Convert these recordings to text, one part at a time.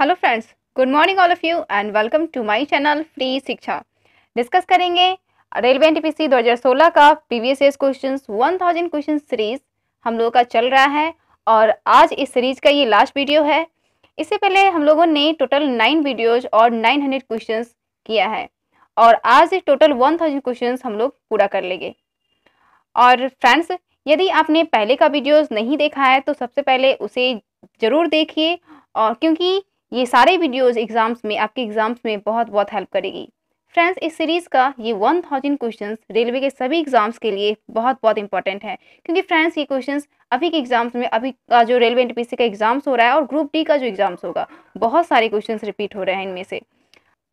hello friends good morning all of you and welcome to my channel free Shiksha discuss करेंगे railway NTPC 2016 का previous year questions 1000 question series हम लोगों का चल रहा है और आज इस सीरीज का ये लास्ट वीडियो है इससे पहले हम लोगों ने टोटल नाइन वीडियोज और नाइन हंड्रेड क्वेश्चन किया है और आज टोटल वन थाउजेंड क्वेश्चन हम लोग पूरा कर लेंगे और फ्रेंड्स यदि आपने पहले का वीडियोज़ नहीं देखा है तो सबसे पहले उसे ज़रूर देखिए और क्योंकि ये सारे वीडियोज़ एग्जाम्स में आपके एग्जाम्स में बहुत बहुत हेल्प करेगी फ्रेंड्स इस सीरीज़ का ये वन थाउजेंड क्वेश्चन रेलवे के सभी एग्जाम्स के लिए बहुत बहुत इंपॉर्टेंट है क्योंकि फ्रेंड्स ये क्वेश्चन अभी के एग्जाम्स में अभी का जो रेलवे एनटीपीसी का एग्जाम्स हो रहा है और ग्रुप डी का जो एग्जाम्स होगा बहुत सारे क्वेश्चन रिपीट हो रहे हैं इनमें से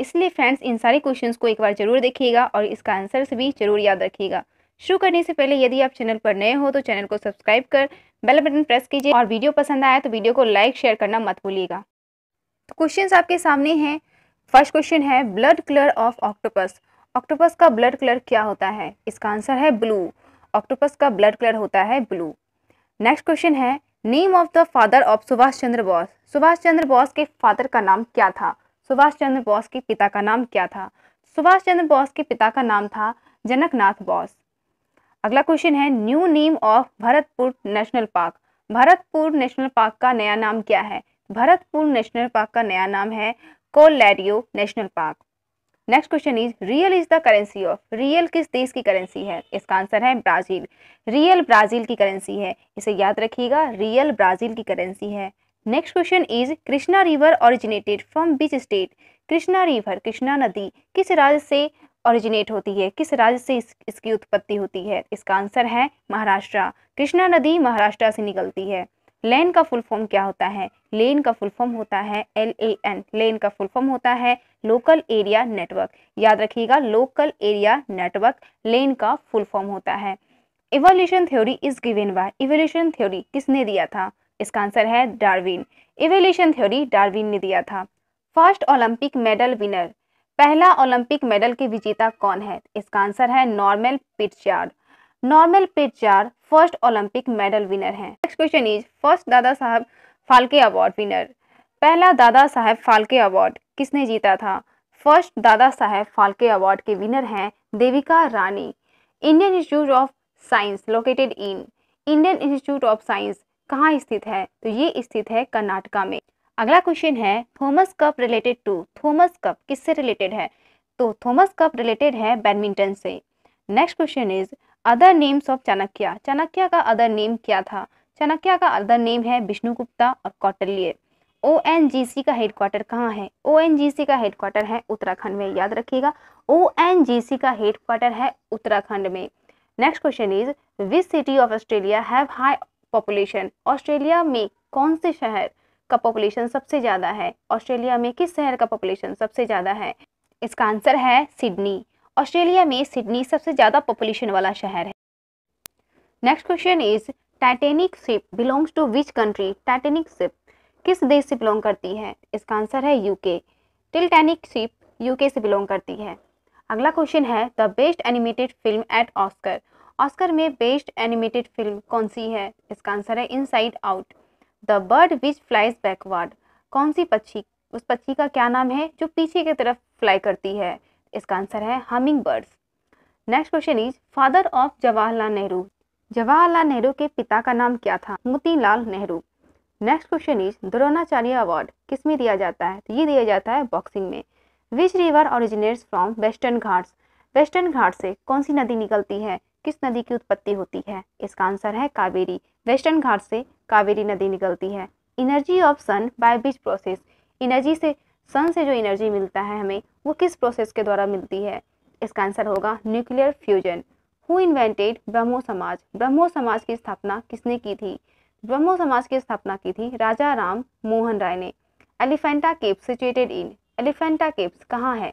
इसलिए फ्रेंड्स इन सारे क्वेश्चन को एक बार जरूर देखिएगा और इसका आंसर भी जरूर याद रखिएगा शुरू करने से पहले यदि आप चैनल पर नए हो तो चैनल को सब्सक्राइब कर बेल बटन प्रेस कीजिए और वीडियो पसंद आया तो वीडियो को लाइक शेयर करना मत भूलिएगा तो क्वेश्चन आपके सामने हैं फर्स्ट क्वेश्चन है blood colour of octopus octopus का ब्लड कलर क्या होता है इसका आंसर है ब्लू ऑक्टोपस का ब्लड कलर होता है ब्लू नेक्स्ट क्वेश्चन है name of the father of Subhash Chandra Bose Subhash Chandra Bose के फादर का नाम क्या था सुभाष चंद्र बोस के पिता का नाम क्या था सुभाष चंद्र बोस के पिता का नाम था जनकनाथ बोस अगला क्वेश्चन है new name of Bharatpur national park Bharatpur national park का नया नाम क्या है भरतपुर नेशनल पार्क का नया नाम है Keoladeo national park next question is real is the currency of real किस देश की करेंसी है इसका आंसर है ब्राजील रियल ब्राजील की करेंसी है इसे याद रखिएगा रियल ब्राजील की करेंसी है next question is Krishna river originated from which state Krishna river Krishna नदी किस राज्य से ओरिजिनेट होती है किस राज्य से इस, इसकी उत्पत्ति होती है इसका आंसर है महाराष्ट्र कृष्णा नदी महाराष्ट्र से निकलती है लेन का फुल फॉर्म क्या होता है लेन का फुल फॉर्म होता है एल ए एन लेन का फुल फॉर्म होता है लोकल एरिया नेटवर्क याद रखिएगा लोकल एरिया नेटवर्क लेन का फुल फॉर्म होता है evolution theory is given by evolution theory किसने दिया था इसका आंसर है डार्विन इवोल्यूशन थ्योरी डार्विन ने दिया था फर्स्ट ओलंपिक मेडल विनर पहला ओलंपिक मेडल के विजेता कौन है इसका आंसर है Norman Pritchard Norman Pritchard first Olympic medal winner हैं next question is first Dada Saheb Phalke award winner पहला दादा साहब फाल्के अवार्ड किसने जीता था फर्स्ट दादा साहेब फाल्के अवार्ड के विनर हैं Devika Rani Indian Institute of Science located in Indian Institute of Science कहाँ स्थित है तो ये स्थित है कर्नाटका में अगला क्वेश्चन है Thomas cup related to Thomas cup किससे रिलेटेड है तो थॉमस कप रिलेटेड है बैडमिंटन से next question is other names of Chanakya Chanakya का अदर नेम क्या था चाणक्य का अदर नेम है विष्णु गुप्ता और कौटल्य ओ एन जी सी का हेडक्वार्टर कहाँ है ओ एन जी सी का हेडक्वार्टर है उत्तराखंड में याद रखिएगा ओ एन जी सी का हेडक्वार्टर है उत्तराखंड में next question is which city of Australia have high population Australia में कौन से शहर का पॉपुलेशन सबसे ज़्यादा है ऑस्ट्रेलिया में किस शहर का पॉपुलेशन सबसे ज़्यादा है इसका आंसर है सिडनी ऑस्ट्रेलिया में सिडनी सबसे ज़्यादा पॉपुलेशन वाला शहर है next question is Titanic ship belongs to which country Titanic ship किस देश से बिलोंग करती है इसका आंसर है यूके टिलटैनिक शिप यूके से बिलोंग करती है अगला क्वेश्चन है the best animated film at Oscar Oscar में बेस्ट एनिमेटेड फिल्म कौन सी है इसका आंसर है inside out the bird which flies backward कौन सी पक्षी उस पक्षी का क्या नाम है जो पीछे की तरफ फ्लाई करती है इसका आंसर है humming birds next question is father of Jawaharlal Nehru Jawaharlal Nehru के पिता का नाम क्या था Motilal Nehru next question is Dronacharya award किस में दिया जाता है तो ये दिया जाता है बॉक्सिंग में which river originates from western Ghats western Ghat से कौन सी नदी निकलती है किस नदी की उत्पत्ति होती है इसका आंसर है कावेरी वेस्टर्न घाट से कावेरी नदी निकलती है energy of sun by which process energy से सन से जो एनर्जी मिलता है हमें वो किस प्रोसेस के द्वारा मिलती है इसका आंसर होगा nuclear fusion who invented Brahmo Samaj Brahmo समाज की स्थापना किसने की थी ब्रह्मो समाज की स्थापना की थी राजा राम मोहन राय ने Elephanta caves situated in Elephanta caves कहाँ है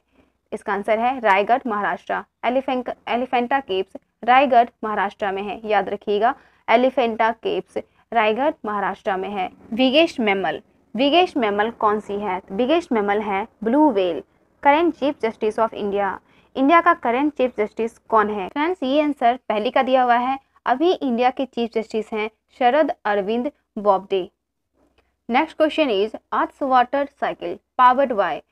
इसका आंसर है रायगढ़ महाराष्ट्र एलिफेंट एलिफेंटा केप्स रायगढ़ महाराष्ट्र में है याद रखिएगा एलिफेंटा केप्स रायगढ़ महाराष्ट्र में है विगेश मेमल बिगेस्ट मेमल कौन सी है बिगेस्ट तो मेमल है blue whale current chief justice of India India का करेंट चीफ जस्टिस कौन है फ्रेंड्स ये आंसर पहले का दिया हुआ है अभी इंडिया के चीफ जस्टिस हैं Sharad Arvind Bobde next question is earth water cycle powered by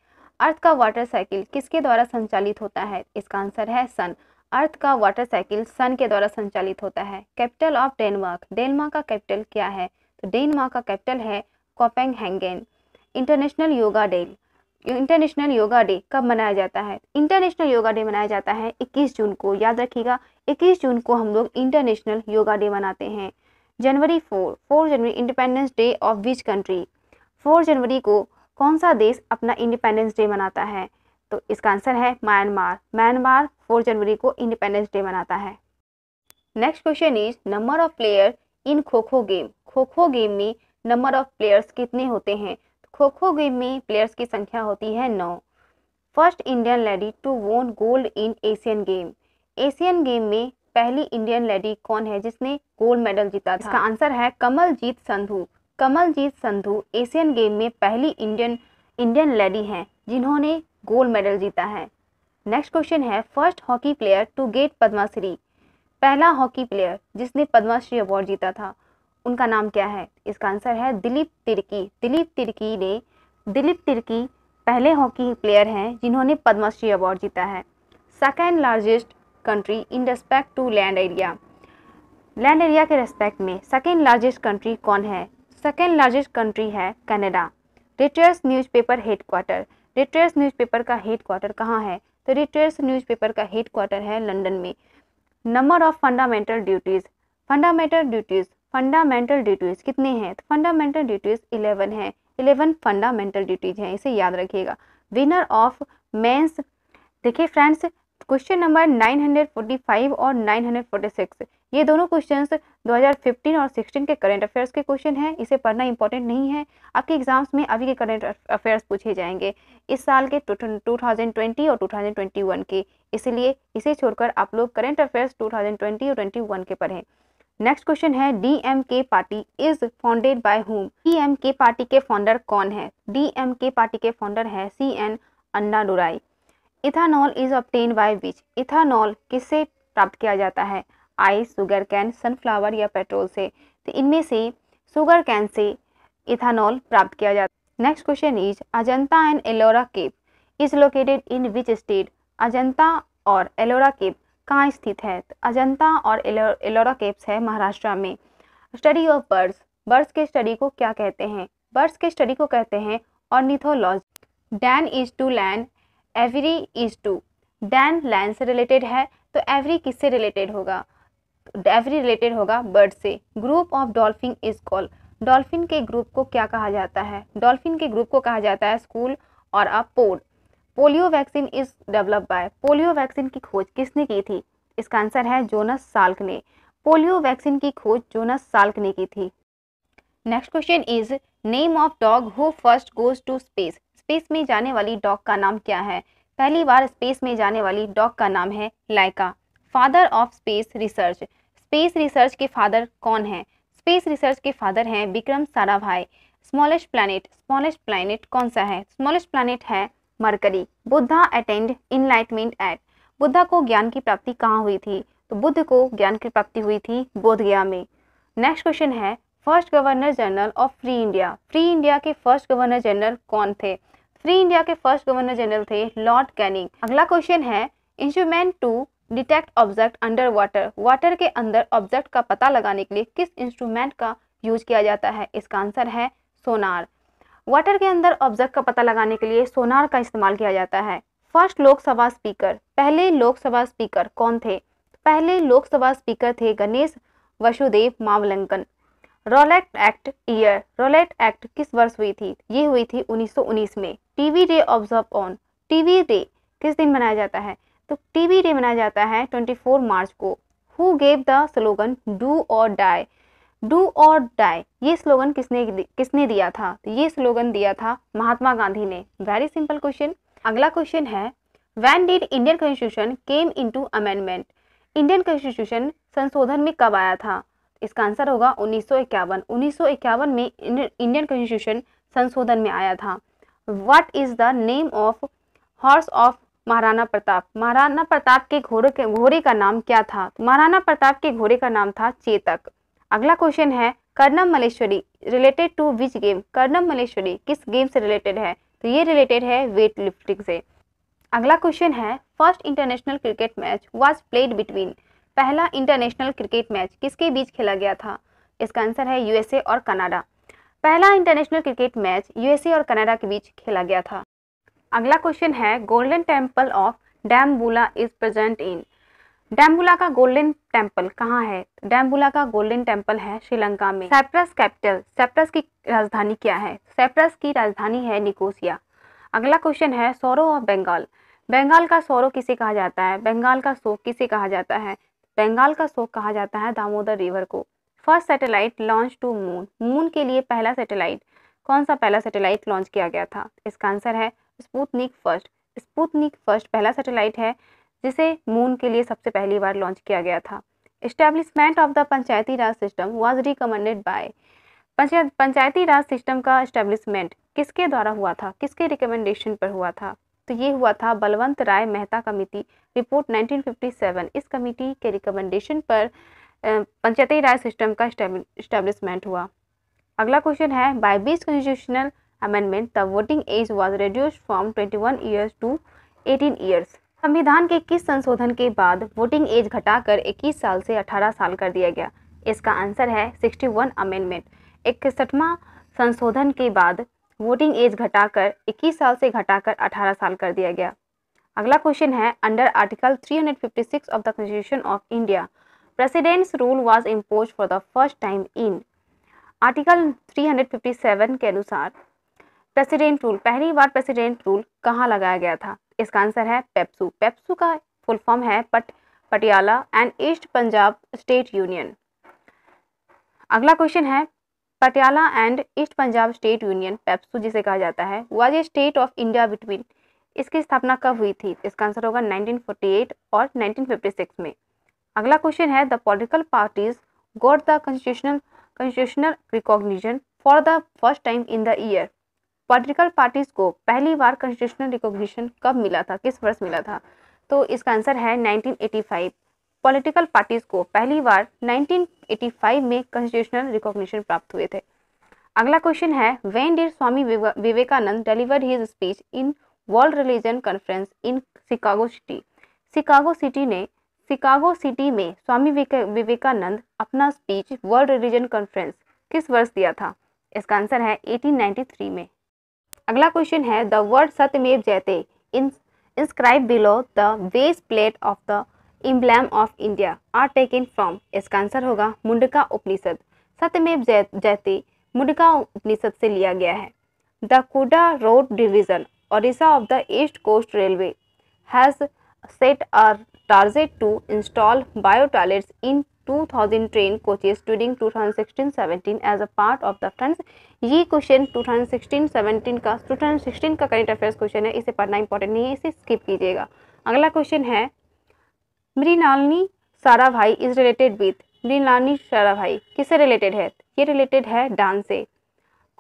earth का वाटर साइकिल किसके द्वारा संचालित होता है इसका आंसर है सन अर्थ का वाटर साइकिल सन के द्वारा संचालित होता है कैपिटल ऑफ डेनमार्क डेनमार्क का कैपिटल क्या है तो डेनमार्क का कैपिटल है Copenhagen international yoga day international yoga day कब मनाया जाता है इंटरनेशनल योगा डे मनाया जाता है 21 जून को याद रखिएगा 21 जून को हम लोग इंटरनेशनल योगा डे मनाते हैं January four four January independence day of which country four जनवरी को कौन सा देश अपना इंडिपेंडेंस डे मनाता है तो इसका आंसर है म्यांमार म्यांमार फोर जनवरी को इंडिपेंडेंस डे मनाता है next question is number of player in kho kho game खो खो गेम में नंबर ऑफ प्लेयर्स कितने होते हैं खो तो खो गेम में प्लेयर्स की संख्या होती है नौ first Indian lady to won gold in Asian game Asian game में पहली इंडियन लेडी कौन है जिसने गोल्ड मेडल जीता था इसका आंसर है कमलजीत संधू कमलजीत संधू एशियन गेम में पहली इंडियन इंडियन लेडी हैं जिन्होंने गोल्ड मेडल जीता है नेक्स्ट क्वेश्चन है first hockey player to get Padmashri पहला हॉकी प्लेयर जिसने पद्माश्री अवार्ड जीता था उनका नाम क्या है इसका आंसर है दिलीप तिर्की दिलीप तिर्की ने दिलीप तिर्की पहले हॉकी प्लेयर हैं जिन्होंने पद्मश्री अवार्ड जीता है second largest country in respect to land area land area के रेस्पेक्ट में सेकेंड लार्जेस्ट कंट्री कौन है सेकेंड लार्जेस्ट कंट्री है Canada Reuters news head headquarter Reuters newspaper का हेडक्वार्टर कहाँ है तो रिटर्स न्यूज़ पेपर का हेडक्वार्टर है लंदन में number of fundamental duties fundamental duties fundamental duties कितने हैं तो फंडामेंटल ड्यूटीज़ इलेवन है इलेवन फंडामेंटल ड्यूटीज़ हैं इसे याद रखिएगा विनर ऑफ मेंस देखिए फ्रेंड्स क्वेश्चन नंबर 945 और 946 ये दोनों क्वेश्चंस 2015 और 16 के करंट अफेयर्स के क्वेश्चन हैं इसे पढ़ना इंपॉर्टेंट नहीं है आपके एग्जाम्स में अभी के करंट अफेयर्स पूछे जाएंगे इस साल के 2020 और 2021 के इसलिए इसे छोड़कर आप लोग करंट अफेयर्स 2020 और 21 के पढ़ें नेक्स्ट क्वेश्चन है DMK party is founded by whom DMK party के फाउंडर कौन है डीएमके पार्टी के फाउंडर है C N Annadurai ethanol is obtained by which ethanol किससे प्राप्त किया जाता है आई सुगर कैन सनफ्लावर या पेट्रोल से तो इनमें से सुगर कैन से इथानॉल प्राप्त किया जाता है next question is Ajanta and Ellora cave is located in which state Ajanta और एलोरा केप कहाँ स्थित है अजंता और एलोरा केप्स है महाराष्ट्र में स्टडी ऑफ बर्ड्स बर्ड्स के स्टडी को क्या कहते हैं बर्ड्स के स्टडी को कहते हैं ornithology den is to land aviary is to den land से रिलेटेड है तो एवरी किससे रिलेटेड होगा एवरी रिलेटेड होगा बर्ड से group of dolphin is call dolphin के ग्रुप को क्या कहा जाता है डॉल्फिन के ग्रुप को कहा जाता है स्कूल और a pod polio vaccine is develop by polio vaccine की खोज किसने की थी इसका आंसर है जोनस साल्क ने पोलियो वैक्सीन की खोज जोनस साल्क ने की थी next question is name of dog who first goes to space space में जाने वाली डॉग का नाम क्या है पहली बार स्पेस में जाने वाली डॉग का नाम है Laika father of space research space research के फादर कौन है स्पेस रिसर्च के फादर हैं Vikram Sarabhai smallest planet smallest planet कौन सा है स्मॉलेस्ट प्लानट है Mercury Buddha attained enlightenment at Buddha को ज्ञान की प्राप्ति कहाँ हुई थी तो बुद्ध को ज्ञान की प्राप्ति हुई थी बोधगया में नेक्स्ट क्वेश्चन है first governor general of free India free India के फर्स्ट गवर्नर जनरल कौन थे फ्री इंडिया के फर्स्ट गवर्नर जनरल थे लॉर्ड कैनिंग अगला क्वेश्चन है instrument to detect object under water water के अंदर ऑब्जेक्ट का पता लगाने के लिए किस इंस्ट्रूमेंट का यूज किया जाता है इसका आंसर है सोनार वाटर के अंदर ऑब्जेक्ट का पता लगाने के लिए सोनार का इस्तेमाल किया जाता है फर्स्ट लोकसभा स्पीकर पहले लोकसभा स्पीकर कौन थे पहले लोकसभा स्पीकर थे Ganesh Vasudev Mavalankar Rowlatt act year Rowlatt act किस वर्ष हुई थी ये हुई थी 1919 में TV day observe on TV day किस दिन मनाया जाता है तो टीवी डे मनाया जाता है 24 मार्च को who gave the slogan do or die do or die ये स्लोगन किसने किसने दिया था तो ये स्लोगन दिया था महात्मा गांधी ने वेरी सिंपल क्वेश्चन अगला क्वेश्चन है when did Indian constitution came into amendment Indian constitution संशोधन में कब आया था इसका आंसर होगा उन्नीस सौ इक्यावन में इंडियन कॉन्स्टिट्यूशन संशोधन में आया था what is the name of horse of Maharana Pratap Maharana Pratap के घोड़े के घोड़े का नाम क्या था महाराणा प्रताप के घोड़े का नाम था चेतक अगला क्वेश्चन है Karnam Malleswari related to which game Karnam Malleswari किस गेम से रिलेटेड है तो ये रिलेटेड है वेट लिफ्टिंग से अगला क्वेश्चन है first international cricket match was played between पहला इंटरनेशनल क्रिकेट मैच किसके बीच खेला गया था इसका आंसर है यूएसए और कनाडा पहला इंटरनेशनल क्रिकेट मैच यूएसए और कनाडा के बीच खेला गया था अगला क्वेश्चन है golden temple of Dambulla is present in Dambulla का गोल्डन टेम्पल कहाँ है डैम्बुला का गोल्डन टेम्पल है श्रीलंका में साइप्रस कैपिटल साइप्रस की राजधानी क्या है साइप्रस की राजधानी है निकोसिया अगला क्वेश्चन है सोरो ऑफ बंगाल बंगाल का सोरो किसे कहा जाता है बंगाल का शोक किसे कहा जाता है बंगाल का शोक कहा जाता है दामोदर रिवर को first satellite launch to moon moon के लिए पहला सैटेलाइट कौन सा पहला सैटेलाइट लॉन्च किया गया था इसका आंसर है स्पूतनिक फर्स्ट स्पूतनिक फर्स्ट पहला सैटेलाइट है जिसे मून के लिए सबसे पहली बार लॉन्च किया गया था establishment of the Panchayati Raj system was recommended by panchayat Panchayati Raj system का इस्टेब्लिशमेंट किसके द्वारा हुआ था किसके रिकमेंडेशन पर हुआ था तो ये हुआ था बलवंत राय मेहता कमेटी रिपोर्ट 1957 इस कमेटी के रिकमेंडेशन पर पंचायती राज सिस्टम का इस्टेब्लिशमेंट हुआ अगला क्वेश्चन है बाय बीस constitutional amendment the voting age was reduce from twenty years to eighteen years संविधान के किस संशोधन के बाद वोटिंग एज घटाकर 21 साल से 18 साल कर दिया गया इसका आंसर है 61 अमेंडमेंट इकसठवां संशोधन के बाद वोटिंग एज घटाकर 21 साल से घटाकर 18 साल कर दिया गया अगला क्वेश्चन है under article 356 of the constitution of India president's rule was impose for the first time in article 357 के अनुसार प्रेसिडेंट रूल पहली बार प्रेसिडेंट रूल कहाँ लगाया गया था इसका आंसर है पेप्सू पेप्सू का फुल फॉर्म है पट Patiala and east Punjab state union अगला क्वेश्चन है Patiala and east Punjab state union PEPSU जिसे कहा जाता है was a state of India between इसकी स्थापना कब हुई थी इसका आंसर होगा 1948 और 1956 में अगला क्वेश्चन है the political parties got the constitutional constitutional recognition for the first time in the year political parties को पहली बार कॉन्स्टिट्यूशनल रिकॉग्निशन कब मिला था किस वर्ष मिला था तो इसका आंसर है 1985 पॉलिटिकल पार्टीज को पहली बार 1985 में कॉन्स्टिट्यूशनल रिकॉग्निशन प्राप्त हुए थे अगला क्वेश्चन है when did Swami Vivekananda deliver his speech in world religion conference in Chicago city Chicago city ने शिकागो सिटी में स्वामी विवेकानंद अपना स्पीच वर्ल्ड रिलीजन कॉन्फ्रेंस किस वर्ष दिया था इसका आंसर है 1893 में अगला क्वेश्चन है the word Satyameva Jayate in below the base plate of the emblem of India are taken from इसका आंसर होगा मुंडका उपनिषद सत्यमेव जयते मुंडका उपनिषद से लिया गया है the Khurda road division Odisha of the east coast railway has set a target to install bio toilets in 2000 trained coaches during 2016-17 as a part of the friends ये question 2016-17 का 2016 का करंट अफेयर्स क्वेश्चन है इसे पढ़ना इंपॉर्टेंट नहीं है इसे skip कीजिएगा अगला क्वेश्चन है मृणालिनी सारा भाई इज रिलेटेड विथ मृणालिनी सारा भाई किससे रिलेटेड है ये रिलेटेड है डांस से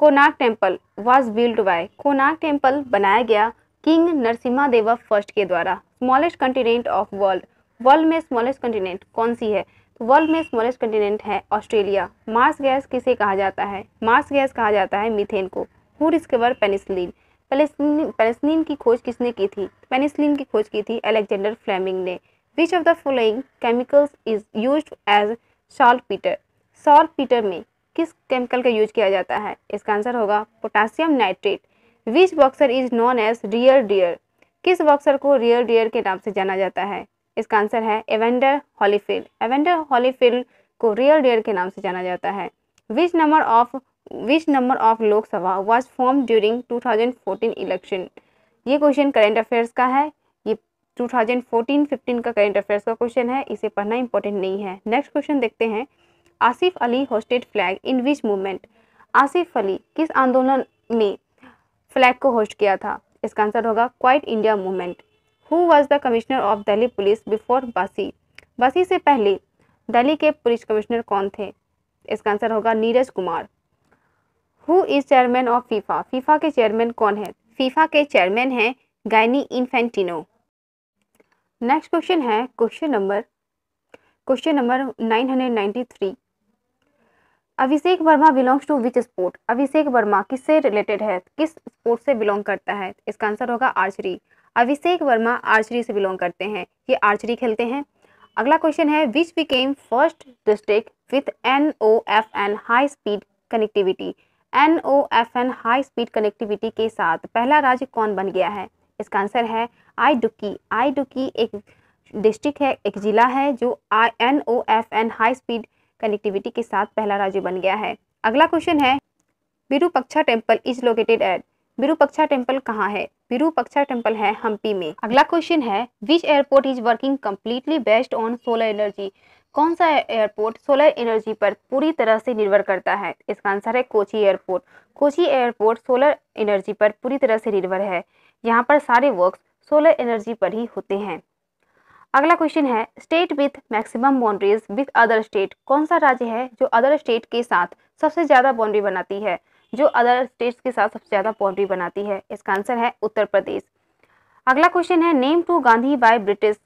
Konark temple was build by Konark temple बनाया गया किंग नरसिम्हा देवा फर्स्ट के द्वारा smallest continent of world world में स्मॉलेस्ट कंटिनेंट कौन सी है वर्ल्ड में स्मॉलेस्ट कंटिनेंट है ऑस्ट्रेलिया मार्स गैस किसे कहा जाता है मार्स गैस कहा जाता है मीथेन को हु डिस्कवर पेनिसलिन पेनिसलिन की खोज किसने की थी पेनिसलिन की खोज की थी अलेक्जेंडर फ्लेमिंग ने which of the following chemicals is use as saltpetre saltpetre में किस केमिकल का यूज किया जाता है इसका आंसर होगा potassium nitrate which boxer is known as rear deer किस बॉक्सर को रियर डियर के नाम से जाना जाता है इसका आंसर है एवेंडर हॉलीफील्ड एवेंडर हॉलीफील्ड को रियल डेयर के नाम से जाना जाता है which number of which number of Lok Sabha was form during 2014 election ये क्वेश्चन करेंट अफेयर्स का है ये 2014-15 का करेंट अफेयर्स का क्वेश्चन है इसे पढ़ना इंपॉर्टेंट नहीं है नेक्स्ट क्वेश्चन देखते हैं Asaf Ali hosted flag in which movement Asaf Ali किस आंदोलन में फ्लैग को होस्ट किया था इसका आंसर होगा quit India movement who was the commissioner of Delhi police before Bassi Bassi से पहले दिल्ली के पुलिस कमिश्नर कौन थे इसका आंसर होगा Neeraj Kumar who is chairman of FIFA FIFA के चेयरमैन कौन है फीफा के चेयरमैन हैं गाइनी इन्फेंटिनो नेक्स्ट क्वेश्चन है question number question number 993 Abhishek Verma belongs to which sport Abhishek Verma किससे रिलेटेड है किस स्पोर्ट से बिलोंग करता है इसका आंसर होगा आर्चरी अभिषेक वर्मा आर्चरी से बिलोंग करते हैं ये आर्चरी खेलते हैं अगला क्वेश्चन है which became first district with N O F N high speed connectivity N O F N high speed connectivity के साथ पहला राज्य कौन बन गया है इसका आंसर है आई डुक्की आई डुक्की एक डिस्ट्रिक्ट है एक ज़िला है जो आई N O F N high speed connectivity के साथ पहला राज्य बन गया है अगला क्वेश्चन है Virupaksha temple is located at Virupaksha temple कहाँ है विरूपक्षा टेम्पल है हम्पी में अगला क्वेश्चन है which airport is working completely based on solar energy कौन सा एयरपोर्ट सोलर एनर्जी पर पूरी तरह से निर्भर करता है इसका आंसर है Kochi airport Kochi airport solar energy पर पूरी तरह से निर्भर है यहाँ पर सारे वर्क सोलर एनर्जी पर ही होते हैं अगला क्वेश्चन है state with maximum boundaries with other state कौन सा राज्य है जो अदर स्टेट के साथ सबसे ज़्यादा बाउंड्री बनाती है जो अदर स्टेट्स के साथ सबसे ज़्यादा पॉन्ड्री बनाती है इसका आंसर है उत्तर प्रदेश अगला क्वेश्चन है name to Gandhi by British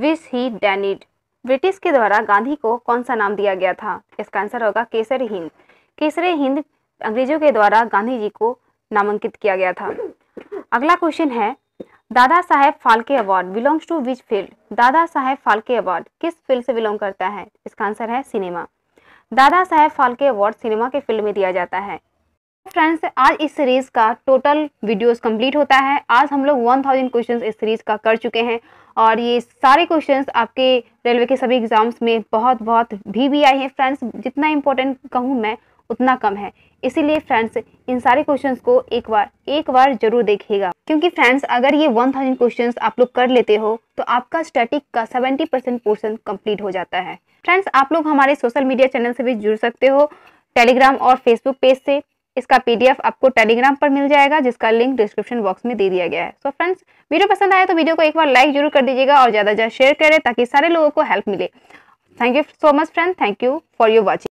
was he डैनिड British के द्वारा गांधी को कौन सा नाम दिया गया था इसका आंसर होगा केसर हिंद केसर हिंद अंग्रेजों के द्वारा गांधी जी को नामांकित किया गया था अगला क्वेश्चन है Dada Saheb Phalke award belongs to which field Dada Saheb Phalke award किस फील्ड से बिलोंग करता है इसका आंसर है cinema Dada Saheb Phalke award cinema के फील्ड में दिया जाता है फ्रेंड्स आज इस सीरीज का टोटल वीडियोस कंप्लीट होता है आज हम लोग 1000 क्वेश्चंस इस सीरीज का कर चुके हैं और ये सारे क्वेश्चंस आपके रेलवे के सभी एग्जाम्स में बहुत बहुत भी भी आए हैं फ्रेंड्स जितना इम्पोर्टेंट कहूँ मैं उतना कम है इसीलिए फ्रेंड्स इन सारे क्वेश्चंस को एक बार एक बार जरूर देखिएगा क्योंकि फ्रेंड्स अगर ये 1000 क्वेश्चंस आप लोग कर लेते हो तो आपका स्टैटिक का 70 परसेंट पोर्सन कम्प्लीट हो जाता है फ्रेंड्स आप लोग हमारे सोशल मीडिया चैनल से भी जुड़ सकते हो टेलीग्राम और फेसबुक पेज से इसका पीडीएफ आपको टेलीग्राम पर मिल जाएगा जिसका लिंक डिस्क्रिप्शन बॉक्स में दे दिया गया है सो so फ्रेंड्स वीडियो पसंद आया तो वीडियो को एक बार लाइक जरूर कर दीजिएगा और ज़्यादा से ज़्यादा शेयर करें ताकि सारे लोगों को हेल्प मिले thank you so much friend thank you for your watching